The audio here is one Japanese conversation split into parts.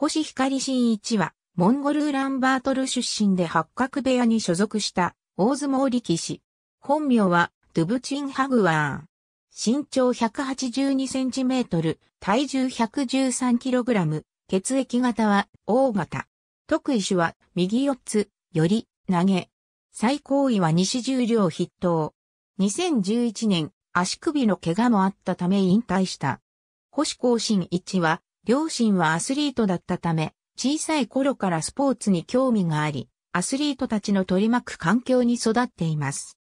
星光新一は、モンゴルーランバートル出身で八角部屋に所属した大相撲力士。本名は、ドゥブチンハグワーン。身長182センチメートル、体重113キログラム、血液型は O 型。特異種は、右四つ、より、投げ。最高位は西重量筆頭。2011年、足首の怪我もあったため引退した。星光新一は、両親はアスリートだったため、小さい頃からスポーツに興味があり、アスリートたちの取り巻く環境に育っています。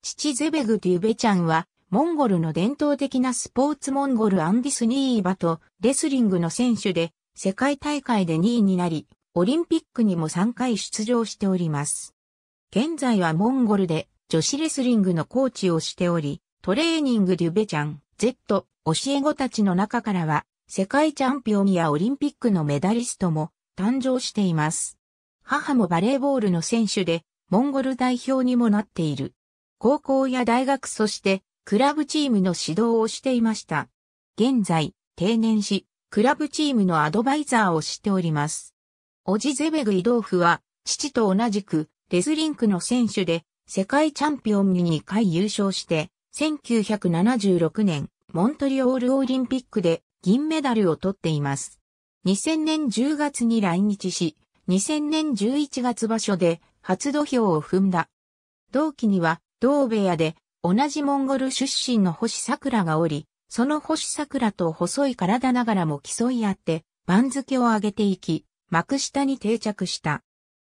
父ゼベグ・デュベちゃんは、モンゴルの伝統的なスポーツモンゴルアンディスニーバとレスリングの選手で、世界大会で2位になり、オリンピックにも3回出場しております。現在はモンゴルで女子レスリングのコーチをしており、トレーニングデュベちゃん、Z、教え子たちの中からは、世界チャンピオンやオリンピックのメダリストも誕生しています。母もバレーボールの選手で、モンゴル代表にもなっている。高校や大学そして、クラブチームの指導をしていました。現在、定年し、クラブチームのアドバイザーをしております。オジゼベグイドーフは、父と同じく、レスリンクの選手で、世界チャンピオンに2回優勝して、1976年、モントリオールオリンピックで銀メダルを取っています。2000年10月に来日し、2000年11月場所で初土俵を踏んだ。同期には、同部屋で同じモンゴル出身の星桜がおり、その星桜と細い体ながらも競い合って、番付を上げていき、幕下に定着した。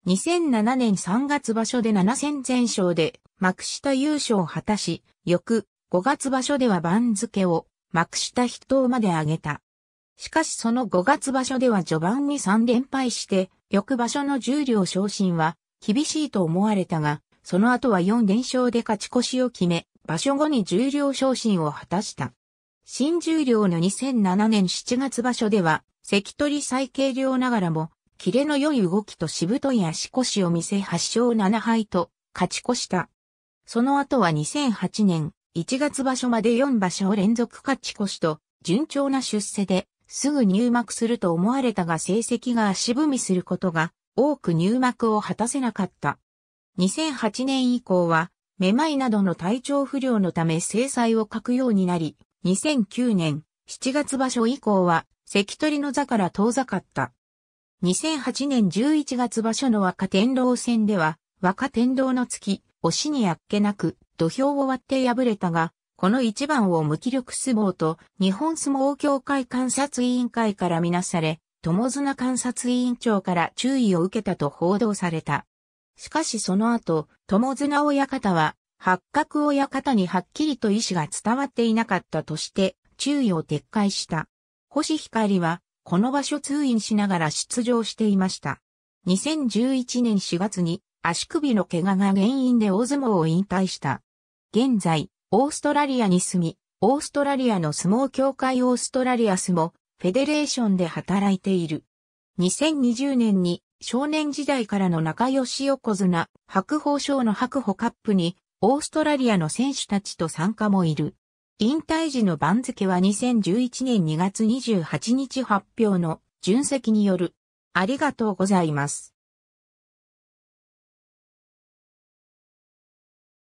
2007年3月場所で7戦全勝で幕下優勝を果たし、翌5月場所では番付を幕下筆頭まで上げた。しかしその5月場所では序盤に3連敗して、翌場所の重量昇進は厳しいと思われたが、その後は4連勝で勝ち越しを決め、場所後に重量昇進を果たした。新重量の2007年7月場所では、関取最軽量ながらも、キレの良い動きとしぶとい足腰を見せ8勝7敗と勝ち越した。その後は2008年1月場所まで4場所連続勝ち越しと、順調な出世で、すぐ入幕すると思われたが成績が足踏みすることが、多く入幕を果たせなかった。2008年以降は、めまいなどの体調不良のため制裁を書くようになり、2009年7月場所以降は、関取の座から遠ざかった。2008年11月場所の若天狼戦では、若天狼の月、押しにあっけなく、土俵を割って敗れたが、この一番を無気力相撲と日本相撲協会観察委員会からみなされ、友綱観察委員長から注意を受けたと報道された。しかしその後、友綱親方は、八角親方にはっきりと意思が伝わっていなかったとして、注意を撤回した。星光は、この場所通院しながら出場していました。2011年4月に足首の怪我が原因で大相撲を引退した。現在、オーストラリアに住み、オーストラリアの相撲協会オーストラリア相撲フェデレーションで働いている。2020年に少年時代からの仲良し横綱、白鵬賞の白鵬カップに、オーストラリアの選手たちと参加もいる。引退時の番付は2011年2月28日発表の純席による。ありがとうございます。